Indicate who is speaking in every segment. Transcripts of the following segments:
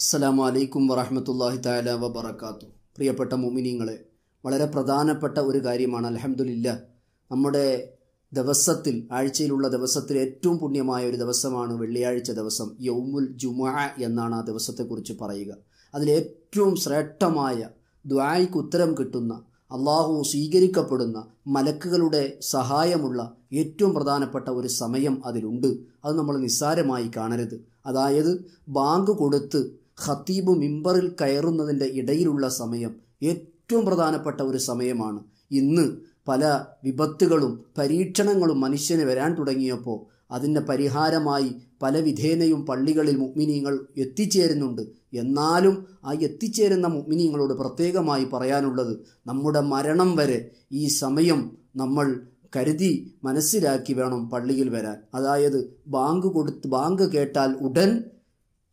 Speaker 1: അസ്സലാമു അലൈക്കും വറഹമത്തല്ലാഹി താല വബറക്കാത്തു പ്രിയപ്പെട്ട മുമിനിങ്ങളെ വളരെ പ്രധാനപ്പെട്ട ഒരു കാര്യമാണ് അലഹമുല്ല നമ്മുടെ ദിവസത്തിൽ ആഴ്ചയിലുള്ള ദിവസത്തിൽ ഏറ്റവും പുണ്യമായ ഒരു ദിവസമാണ് വെള്ളിയാഴ്ച ദിവസം യൗമുൽ ജുമാ എന്നാണ് ആ ദിവസത്തെക്കുറിച്ച് പറയുക അതിലേറ്റവും ശ്രേഷ്ഠമായ ദ്വായ്ക്ക് ഉത്തരം കിട്ടുന്ന അള്ളാഹു സ്വീകരിക്കപ്പെടുന്ന മലക്കുകളുടെ സഹായമുള്ള ഏറ്റവും പ്രധാനപ്പെട്ട ഒരു സമയം അതിലുണ്ട് അത് നമ്മൾ നിസ്സാരമായി കാണരുത് അതായത് ബാങ്ക് കൊടുത്ത് ഖത്തീബ് മിമ്പറിൽ കയറുന്നതിൻ്റെ ഇടയിലുള്ള സമയം ഏറ്റവും പ്രധാനപ്പെട്ട ഒരു സമയമാണ് ഇന്ന് പല വിപത്തുകളും പരീക്ഷണങ്ങളും മനുഷ്യന് വരാൻ തുടങ്ങിയപ്പോൾ അതിൻ്റെ പരിഹാരമായി പല വിധേനയും പള്ളികളിൽ മുഗ്മിനീങ്ങൾ എത്തിച്ചേരുന്നുണ്ട് എന്നാലും ആ എത്തിച്ചേരുന്ന മുഗ്മിനീങ്ങളോട് പ്രത്യേകമായി പറയാനുള്ളത് നമ്മുടെ മരണം വരെ ഈ സമയം നമ്മൾ കരുതി മനസ്സിലാക്കി വേണം പള്ളിയിൽ വരാൻ അതായത് ബാങ്ക് കൊടുത്ത് ബാങ്ക് കേട്ടാൽ ഉടൻ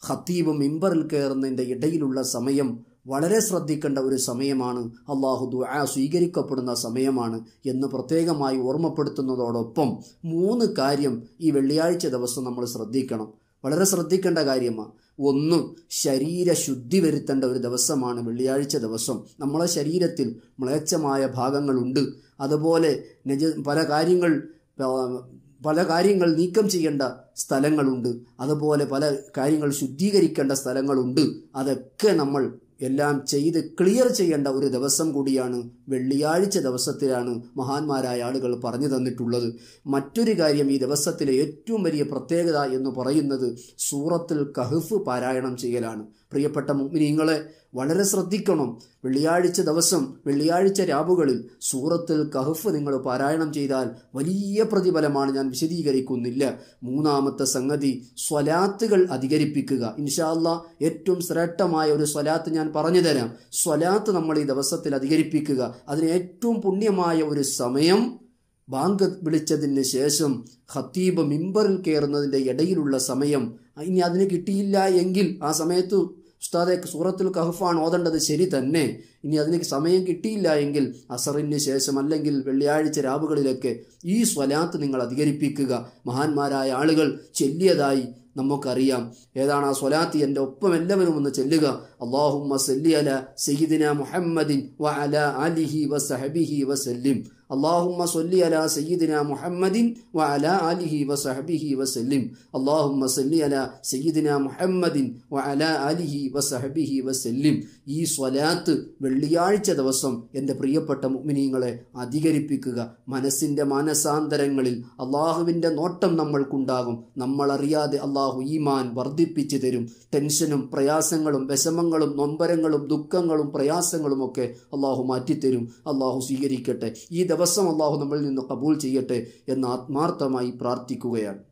Speaker 1: ഖത്തീബ് മിമ്പറിൽ കയറുന്നതിൻ്റെ ഇടയിലുള്ള സമയം വളരെ ശ്രദ്ധിക്കേണ്ട ഒരു സമയമാണ് അള്ളാഹു ദുആ സ്വീകരിക്കപ്പെടുന്ന സമയമാണ് എന്ന് പ്രത്യേകമായി ഓർമ്മപ്പെടുത്തുന്നതോടൊപ്പം മൂന്ന് കാര്യം ഈ വെള്ളിയാഴ്ച ദിവസം നമ്മൾ ശ്രദ്ധിക്കണം വളരെ ശ്രദ്ധിക്കേണ്ട കാര്യമാണ് ഒന്ന് ശരീരശുദ്ധി വരുത്തേണ്ട ഒരു ദിവസമാണ് വെള്ളിയാഴ്ച ദിവസം നമ്മളെ ശരീരത്തിൽ മ്ലേച്ഛമായ ഭാഗങ്ങളുണ്ട് അതുപോലെ പല കാര്യങ്ങൾ പല കാര്യങ്ങൾ നീക്കം ചെയ്യേണ്ട സ്ഥലങ്ങളുണ്ട് അതുപോലെ പല കാര്യങ്ങൾ ശുദ്ധീകരിക്കേണ്ട സ്ഥലങ്ങളുണ്ട് അതൊക്കെ നമ്മൾ എല്ലാം ചെയ്ത് ക്ലിയർ ചെയ്യേണ്ട ഒരു ദിവസം കൂടിയാണ് വെള്ളിയാഴ്ച ദിവസത്തിലാണ് മഹാന്മാരായ ആളുകൾ പറഞ്ഞു തന്നിട്ടുള്ളത് മറ്റൊരു കാര്യം ഈ ദിവസത്തിലെ ഏറ്റവും വലിയ പ്രത്യേകത എന്ന് പറയുന്നത് സൂറത്തിൽ കഹഫ് പാരായണം ചെയ്യലാണ് പ്രിയപ്പെട്ട മുഗ്നിങ്ങളെ വളരെ ശ്രദ്ധിക്കണം വെള്ളിയാഴ്ച ദിവസം വെള്ളിയാഴ്ച രാവുകളിൽ സൂറത്തിൽ കഹഫ് നിങ്ങൾ പാരായണം ചെയ്താൽ വലിയ പ്രതിഫലമാണ് ഞാൻ വിശദീകരിക്കുന്നില്ല മൂന്നാമത്തെ സംഗതി സ്വലാത്തുകൾ അധികരിപ്പിക്കുക ഇൻഷാല്ല ഏറ്റവും ശ്രേഷ്ഠമായ ഒരു സ്വലാത്ത് ഞാൻ പറഞ്ഞു തരാം സ്വലാത്ത് നമ്മൾ ഈ ദിവസത്തിൽ അധികരിപ്പിക്കുക അതിന് ഏറ്റവും പുണ്യമായ ഒരു സമയം ബാങ്ക് വിളിച്ചതിന് ശേഷം ഖത്തീബ് മിമ്പറിൽ കയറുന്നതിൻ്റെ ഇടയിലുള്ള സമയം ഇനി അതിന് കിട്ടിയില്ല എങ്കിൽ ആ സമയത്ത് ഉസ്താദേ സൂറത്തുൽ കഹ്ഫാൻ ഓതേണ്ടത് ശരി തന്നെ ഇനി അതിന് സമയം കിട്ടിയില്ല എങ്കിൽ അസറിന് ശേഷം അല്ലെങ്കിൽ വെള്ളിയാഴ്ച രാവുകളിലൊക്കെ ഈ സ്വലാത്ത് നിങ്ങൾ അധികരിപ്പിക്കുക മഹാന്മാരായ ആളുകൾ ചെല്ലിയതായി നമുക്കറിയാം ഏതാണ് ആ സ്വലാത്ത് എൻ്റെ ഒപ്പം എല്ലാവരും ഒന്ന് ചെല്ലുക അള്ളാഹുമ്മ സല്ലി അല സയ്യിദിന മുഹമ്മദിൻ വ അല അലിഹി വ സഹബിഹി വ സല്ലിം അള്ളാഹുമ്മ സൊല്ലി അല സയ്യിദിന മുഹമ്മദിൻ വ അല അലിഹി വ സഹബിഹി വ സല്ലിം അള്ളാഹുമ്മ സല്ലി അല സയ്യിദിന മുഹമ്മദിൻ വ അല അലിഹി വ സഹബിഹി വ സല്ലിം ഈ സ്വലാത്ത് വെള്ളിയാഴ്ച ദിവസം എൻ്റെ പ്രിയപ്പെട്ട മുഗ്മിനീങ്ങളെ അധികരിപ്പിക്കുക മനസ്സിൻ്റെ മാനസാന്തരങ്ങളിൽ അള്ളാഹുവിൻ്റെ നോട്ടം നമ്മൾക്കുണ്ടാകും നമ്മളറിയാതെ അള്ളാഹു അള്ളാഹു ഈമാൻ വർദ്ധിപ്പിച്ചു തരും ടെൻഷനും പ്രയാസങ്ങളും വിഷമങ്ങളും നൊമ്പരങ്ങളും ദുഃഖങ്ങളും പ്രയാസങ്ങളും ഒക്കെ അള്ളാഹു മാറ്റിത്തരും അള്ളാഹു സ്വീകരിക്കട്ടെ ഈ ദിവസം അള്ളാഹു നമ്മളിൽ നിന്ന് കബൂൾ ചെയ്യട്ടെ എന്ന് ആത്മാർത്ഥമായി പ്രാർത്ഥിക്കുകയാണ്